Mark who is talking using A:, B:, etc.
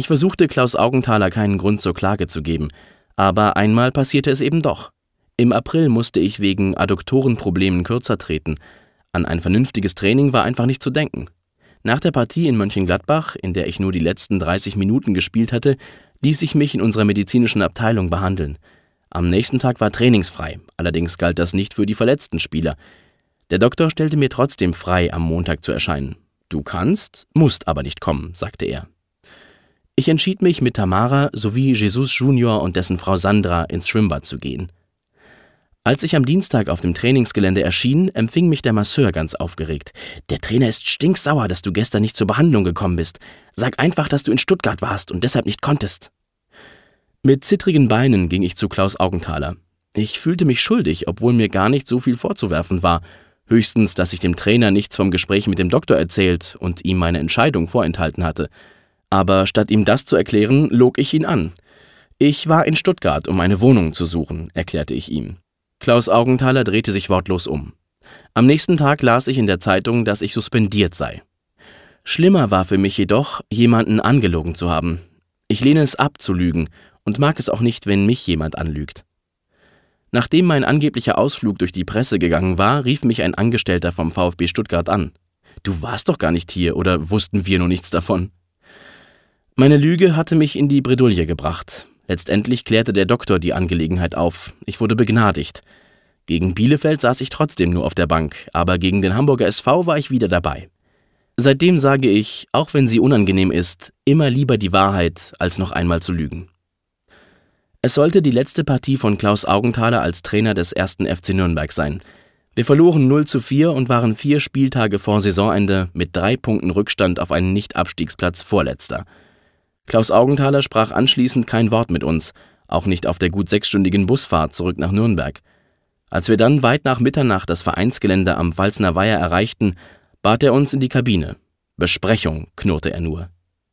A: Ich versuchte Klaus Augenthaler keinen Grund zur Klage zu geben, aber einmal passierte es eben doch. Im April musste ich wegen Adduktorenproblemen kürzer treten. An ein vernünftiges Training war einfach nicht zu denken. Nach der Partie in Mönchengladbach, in der ich nur die letzten 30 Minuten gespielt hatte, ließ ich mich in unserer medizinischen Abteilung behandeln. Am nächsten Tag war trainingsfrei, allerdings galt das nicht für die verletzten Spieler. Der Doktor stellte mir trotzdem frei, am Montag zu erscheinen. Du kannst, musst aber nicht kommen, sagte er. Ich entschied mich, mit Tamara sowie Jesus Junior und dessen Frau Sandra ins Schwimmbad zu gehen. Als ich am Dienstag auf dem Trainingsgelände erschien, empfing mich der Masseur ganz aufgeregt. Der Trainer ist stinksauer, dass du gestern nicht zur Behandlung gekommen bist. Sag einfach, dass du in Stuttgart warst und deshalb nicht konntest. Mit zittrigen Beinen ging ich zu Klaus Augenthaler. Ich fühlte mich schuldig, obwohl mir gar nicht so viel vorzuwerfen war. Höchstens, dass ich dem Trainer nichts vom Gespräch mit dem Doktor erzählt und ihm meine Entscheidung vorenthalten hatte. Aber statt ihm das zu erklären, log ich ihn an. Ich war in Stuttgart, um eine Wohnung zu suchen, erklärte ich ihm. Klaus Augenthaler drehte sich wortlos um. Am nächsten Tag las ich in der Zeitung, dass ich suspendiert sei. Schlimmer war für mich jedoch, jemanden angelogen zu haben. Ich lehne es ab zu lügen und mag es auch nicht, wenn mich jemand anlügt. Nachdem mein angeblicher Ausflug durch die Presse gegangen war, rief mich ein Angestellter vom VfB Stuttgart an. Du warst doch gar nicht hier oder wussten wir nur nichts davon? Meine Lüge hatte mich in die Bredouille gebracht. Letztendlich klärte der Doktor die Angelegenheit auf. Ich wurde begnadigt. Gegen Bielefeld saß ich trotzdem nur auf der Bank, aber gegen den Hamburger SV war ich wieder dabei. Seitdem sage ich, auch wenn sie unangenehm ist, immer lieber die Wahrheit, als noch einmal zu lügen. Es sollte die letzte Partie von Klaus Augenthaler als Trainer des ersten FC Nürnberg sein. Wir verloren 0 zu 4 und waren vier Spieltage vor Saisonende mit drei Punkten Rückstand auf einen Nicht-Abstiegsplatz Vorletzter. Klaus Augenthaler sprach anschließend kein Wort mit uns, auch nicht auf der gut sechsstündigen Busfahrt zurück nach Nürnberg. Als wir dann weit nach Mitternacht das Vereinsgelände am Walzner Weiher erreichten, bat er uns in die Kabine. Besprechung, knurrte er nur.